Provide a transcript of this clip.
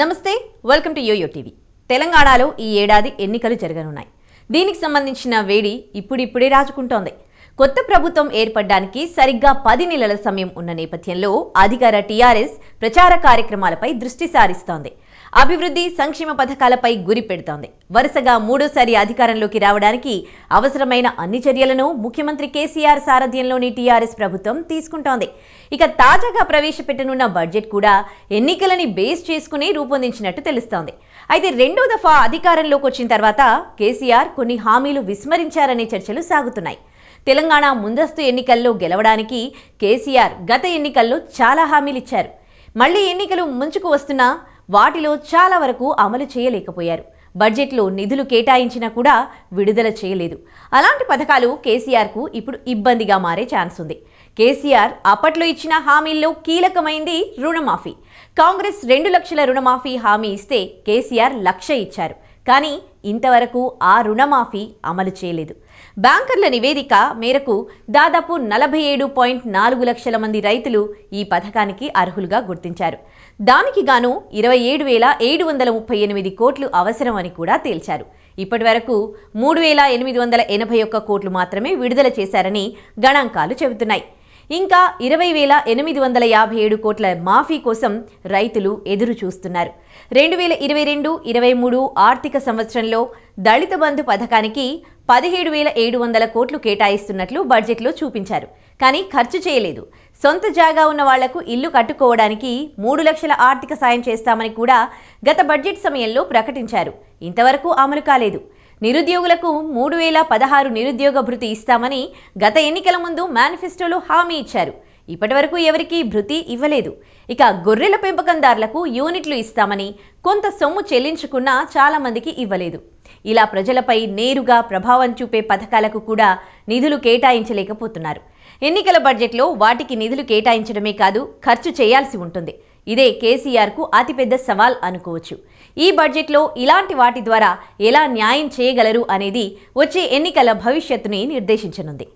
నమస్తే welcome to yo-yo TV తెలంగాణలో ఈ ఏడాది ఎన్నికలు జరగనున్నాయి దీనికి సంబంధించిన వేడి ఇప్పుడిప్పుడే రాజుకుంటోంది కొత్త ప్రభుత్వం ఏర్పడడానికి సరిగ్గా పది నెలల సమయం ఉన్న నేపథ్యంలో అధికార టీఆర్ఎస్ ప్రచార కార్యక్రమాలపై దృష్టి సారిస్తోంది అభివృద్ధి సంక్షేమ పథకాలపై గురి పెడుతోంది వరుసగా మూడోసారి అధికారంలోకి రావడానికి అవసరమైన అన్ని చర్యలను ముఖ్యమంత్రి కేసీఆర్ సారథ్యంలోని టీఆర్ఎస్ ప్రభుత్వం తీసుకుంటోంది ఇక తాజాగా ప్రవేశపెట్టనున్న బడ్జెట్ కూడా ఎన్నికలని బేస్ చేసుకుని రూపొందించినట్టు తెలుస్తోంది అయితే రెండో దఫా అధికారంలోకి వచ్చిన తర్వాత కేసీఆర్ కొన్ని హామీలు విస్మరించారనే చర్చలు సాగుతున్నాయి తెలంగాణ ముందస్తు ఎన్నికల్లో గెలవడానికి కేసీఆర్ గత ఎన్నికల్లో చాలా హామీలు ఇచ్చారు మళ్లీ ఎన్నికలు ముంచుకు వస్తున్నా వాటిలో చాలా వరకు అమలు చేయలేకపోయారు బడ్జెట్లో నిధులు కేటాయించినా కూడా విడుదల చేయలేదు అలాంటి పథకాలు కేసీఆర్కు ఇప్పుడు ఇబ్బందిగా మారే ఛాన్స్ ఉంది కేసీఆర్ అప్పట్లో ఇచ్చిన హామీల్లో కీలకమైంది రుణమాఫీ కాంగ్రెస్ రెండు లక్షల రుణమాఫీ హామీ ఇస్తే కేసీఆర్ లక్ష ఇచ్చారు కానీ ఇంతవరకు ఆ రుణమాఫీ అమలు చేయలేదు బ్యాంకర్ల నివేదిక మేరకు దాదాపు నలభై ఏడు పాయింట్ నాలుగు లక్షల మంది రైతులు ఈ పథకానికి అర్హులుగా గుర్తించారు దానికి గాను ఇరవై ఏడు వేల ఏడు వందల ముప్పై ఎనిమిది కోట్లు అవసరమని కూడా తేల్చారు ఇప్పటి వరకు మూడు వేల ఎనిమిది వందల ఎనభై ఒక్క కోట్లు మాత్రమే విడుదల చేశారని గణాంకాలు చెబుతున్నాయి ఇంకా ఇరవై వేల ఎనిమిది వందల యాభై ఏడు కోట్ల మాఫీ కోసం రైతులు ఎదురు చూస్తున్నారు రెండు వేల ఇరవై రెండు ఇరవై మూడు ఆర్థిక సంవత్సరంలో దళిత బంధు పథకానికి పదిహేడు వేల ఏడు వందల కోట్లు కేటాయిస్తున్నట్లు బడ్జెట్లో చూపించారు కానీ ఖర్చు చేయలేదు సొంత జాగా ఉన్న వాళ్లకు ఇల్లు కట్టుకోవడానికి మూడు లక్షల ఆర్థిక సాయం చేస్తామని కూడా గత బడ్జెట్ సమయంలో ప్రకటించారు ఇంతవరకు అమలు కాలేదు నిరుద్యోగులకు మూడు వేల పదహారు నిరుద్యోగ భృతి ఇస్తామని గత ఎన్నికల ముందు మేనిఫెస్టోలో హామీ ఇచ్చారు ఇప్పటి వరకు ఎవరికీ భృతి ఇవ్వలేదు ఇక గొర్రెల పెంపకందారులకు యూనిట్లు ఇస్తామని కొంత సొమ్ము చెల్లించుకున్నా చాలామందికి ఇవ్వలేదు ఇలా ప్రజలపై నేరుగా ప్రభావం చూపే పథకాలకు కూడా నిధులు కేటాయించలేకపోతున్నారు ఎన్నికల బడ్జెట్లో వాటికి నిధులు కేటాయించడమే కాదు ఖర్చు చేయాల్సి ఉంటుంది ఇదే కేసీఆర్కు అతిపెద్ద సవాల్ అనుకోవచ్చు ఈ బడ్జెట్లో ఇలాంటి వాటి ద్వారా ఎలా న్యాయం చేయగలరు అనేది వచ్చే ఎన్నికల భవిష్యత్తుని నిర్దేశించనుంది